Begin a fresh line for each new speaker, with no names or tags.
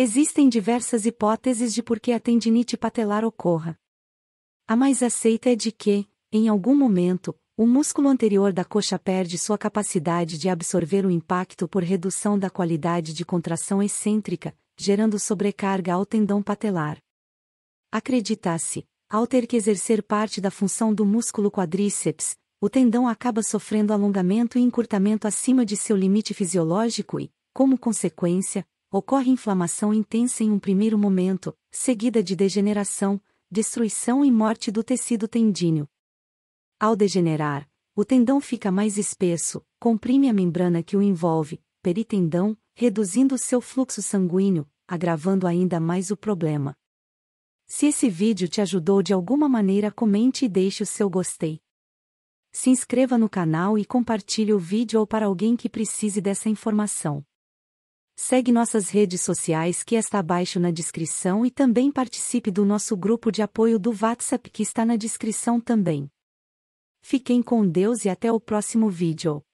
Existem diversas hipóteses de por que a tendinite patelar ocorra. A mais aceita é de que, em algum momento, o músculo anterior da coxa perde sua capacidade de absorver o impacto por redução da qualidade de contração excêntrica, gerando sobrecarga ao tendão patelar. Acredita-se, ao ter que exercer parte da função do músculo quadríceps, o tendão acaba sofrendo alongamento e encurtamento acima de seu limite fisiológico e, como consequência, ocorre inflamação intensa em um primeiro momento, seguida de degeneração, destruição e morte do tecido tendíneo. Ao degenerar, o tendão fica mais espesso, comprime a membrana que o envolve, peritendão, reduzindo seu fluxo sanguíneo, agravando ainda mais o problema. Se esse vídeo te ajudou de alguma maneira, comente e deixe o seu gostei. Se inscreva no canal e compartilhe o vídeo ou para alguém que precise dessa informação. Segue nossas redes sociais que está abaixo na descrição e também participe do nosso grupo de apoio do WhatsApp que está na descrição também. Fiquem com Deus e até o próximo vídeo.